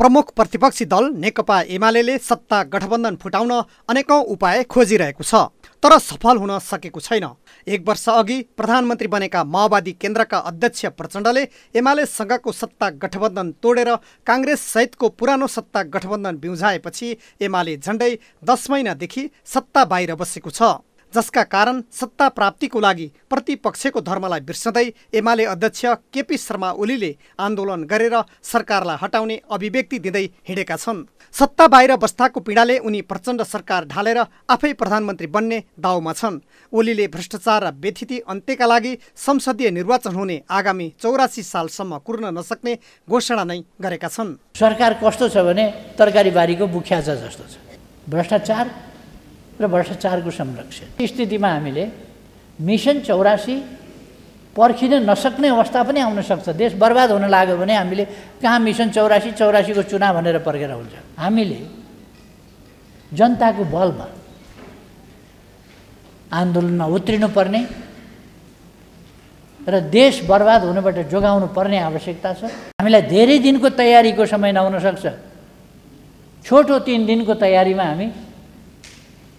प्रमुख प्रतिपक्षी दल नेकपा एमाले सत्ता गठबन्धन फुटाउन अनेकौं उपाय खोजिरहेको छ तर सफल हुन सकेको छैन एक वर्ष अघि प्रधानमन्त्री बनेका माओवादी केन्द्रका अध्यक्ष प्रचण्डले एमालेसँगको सत्ता गठबन्धन तोडेर सहितको पुरानो सत्ता गठबन्धन बिउझाएपछि एमाले झण्डै दस महिनादेखि सत्ता बाहिर बसेको छ जसका कारण सत्ता प्राप्तिको लागि प्रतिपक्षको धर्मलाई बिर्सँदै एमाले अध्यक्ष केपी शर्मा ओलीले आन्दोलन गरेर सरकारलाई हटाउने अभिव्यक्ति दिँदै हिँडेका छन् सत्ता बाहिर बस्दाको पीडाले उनी प्रचण्ड सरकार ढालेर आफै प्रधानमन्त्री बन्ने दाउमा छन् ओलीले भ्रष्टाचार र व्यथिति अन्त्यका लागि संसदीय निर्वाचन हुने आगामी चौरासी सालसम्म कुर्न नसक्ने घोषणा नै गरेका छन् सरकार कस्तो छ भने तरकारी बारीको बुख्या जस्तो छ भ्रष्टाचार र भ्रष्टाचारको संरक्षण स्थितिमा हामीले मिसन चौरासी पर्खिन नसक्ने अवस्था पनि आउन सक्छ देश बर्बाद हुन लाग्यो भने हामीले कहाँ मिसन चौरासी चौरासीको चुनाव भनेर पर्खेर हुन्छ हामीले जनताको बलमा आन्दोलनमा उत्रिनुपर्ने र देश बर्बाद हुनबाट जोगाउनु पर्ने आवश्यकता छ हामीलाई धेरै दिनको तयारीको समय नहुन सक्छ छोटो तिन दिनको तयारीमा हामी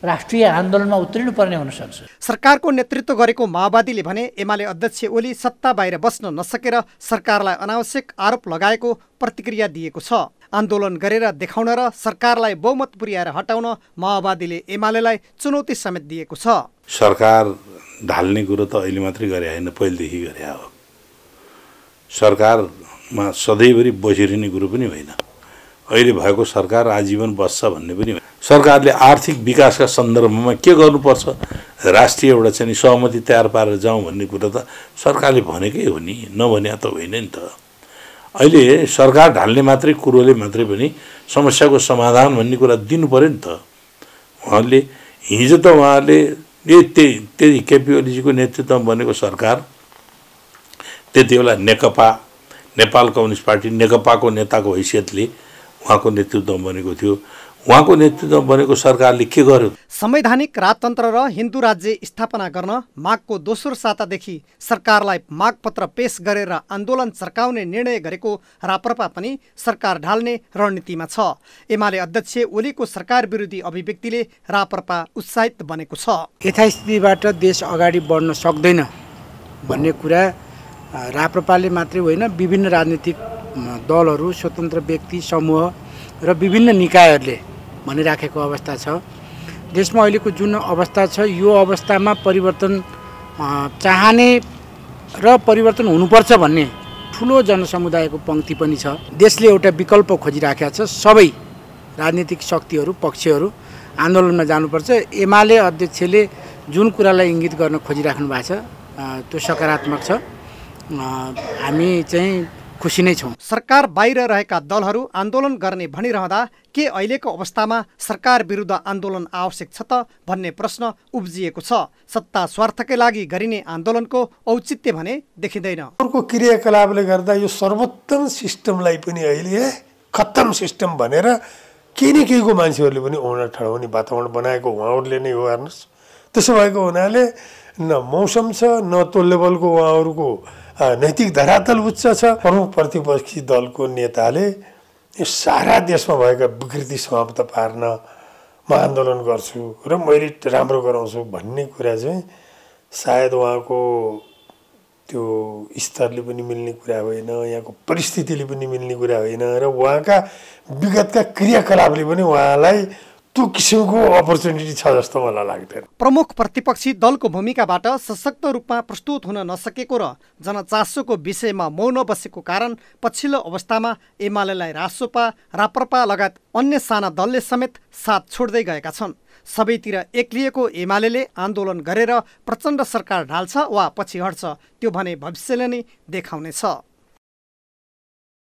राष्ट्रिय आन्दोलनमा उत्रिनु हुन हुनसक्छ सरकारको नेतृत्व गरेको माओवादीले भने एमाले अध्यक्ष ओली सत्ता बाहिर बस्न नसकेर सरकारलाई अनावश्यक आरोप लगाएको प्रतिक्रिया दिएको छ आन्दोलन गरेर देखाउन र सरकारलाई बहुमत पुर्याएर हटाउन माओवादीले एमालेलाई चुनौती समेत दिएको छ सरकार ढाल्ने कुरो त अहिले मात्रै गरे होइन पहिलेदेखि गरे हो सरकारमा सधैँभरि बसिरहने कुरो पनि होइन अहिले भएको सरकार आजीवन बस्छ भन्ने पनि सरकारले आर्थिक विकासका सन्दर्भमा के गर्नुपर्छ राष्ट्रिय एउटा चाहिँ सहमति तयार पारेर जाउँ भन्ने कुरा त सरकारले भनेकै हो नि नभने त होइन नि त अहिले सरकार ढाल्ने मात्रै कुरोले मात्रै पनि समस्याको समाधान भन्ने कुरा दिनु पऱ्यो नि त उहाँले हिजो त उहाँले ए त्यही केपी ओलीजीको नेतृत्वमा बनेको सरकार त्यति बेला नेकपा नेपाल कम्युनिस्ट पार्टी नेकपाको नेताको हैसियतले उहाँको नेतृत्वमा बनेको थियो उहाँको नेतृत्वमा बनेको सरकारले के गर्यो संवैधानिक राजतन्त्र र हिन्दू राज्य स्थापना गर्न माघको दोस्रो सातादेखि सरकारलाई मागपत्र पेश गरेर आन्दोलन चर्काउने निर्णय गरेको राप्रपा पनि सरकार ढाल्ने रणनीतिमा छ एमाले अध्यक्ष ओलीको सरकार विरोधी अभिव्यक्तिले राप्रपा उत्साहित बनेको छ यथास्थितिबाट देश अगाडि बढ्न सक्दैन भन्ने कुरा राप्रपाले मात्रै होइन विभिन्न राजनीतिक दलहरू स्वतन्त्र व्यक्ति समूह र विभिन्न निकायहरूले भनिराखेको अवस्था छ देशमा अहिलेको जुन अवस्था छ यो अवस्थामा परिवर्तन चाहने र परिवर्तन हुनुपर्छ भन्ने ठुलो जनसमुदायको पङ्क्ति पनि छ देशले एउटा विकल्प खोजिराखेका छ सबै राजनीतिक शक्तिहरू पक्षहरू आन्दोलनमा जानुपर्छ एमाले अध्यक्षले जुन कुरालाई इङ्गित गर्न खोजिराख्नु भएको छ त्यो सकारात्मक छ हामी चाहिँ खुसी नै छौँ सरकार बाहिर रहेका दलहरू आन्दोलन गर्ने भनिरहँदा के अहिलेको अवस्थामा सरकार विरुद्ध आन्दोलन आवश्यक छ त भन्ने प्रश्न उब्जिएको छ सत्ता स्वार्थकै लागि गरिने आन्दोलनको औचित्य भने देखिँदैन अर्को क्रियाकलापले गर्दा यो सर्वोत्तम सिस्टमलाई पनि अहिले खत्तम सिस्टम भनेर केही न केहीको मान्छेहरूले पनि औना ठडाउने वातावरण बनाएको उहाँहरूले नै हो हेर्नुहोस् त्यसो भएको हुनाले न मौसम छ न त्यो लेभलको उहाँहरूको नैतिक धरातल उच्च छ प्रमुख प्रतिपक्षी दलको नेताले यो सारा देशमा भएका विकृति समाप्त पार्न म आन्दोलन गर्छु र मैले राम्रो गराउँछु भन्ने कुरा चाहिँ सायद उहाँको त्यो स्तरले पनि मिल्ने कुरा होइन यहाँको परिस्थितिले पनि मिल्ने कुरा होइन र उहाँका विगतका क्रियाकलापले पनि उहाँलाई त्यो किसिमको अपर्च्युनिटी छ जस्तो मलाई लाग्दैन प्रमुख प्रतिपक्षी दलको भूमिकाबाट सशक्त रूपमा प्रस्तुत हुन नसकेको र जनचासोको विषयमा मौन बसेको कारण पछिल्लो अवस्थामा एमालेलाई रासोपा राप्रपा लगायत अन्य साना दलले समेत साथ छोड्दै गएका छन् सबैतिर एक्लिएको एमाले आन्दोलन गरेर प्रचण्ड सरकार ढाल्छ वा पछि हट्छ त्यो भने भविष्यले नै देखाउनेछ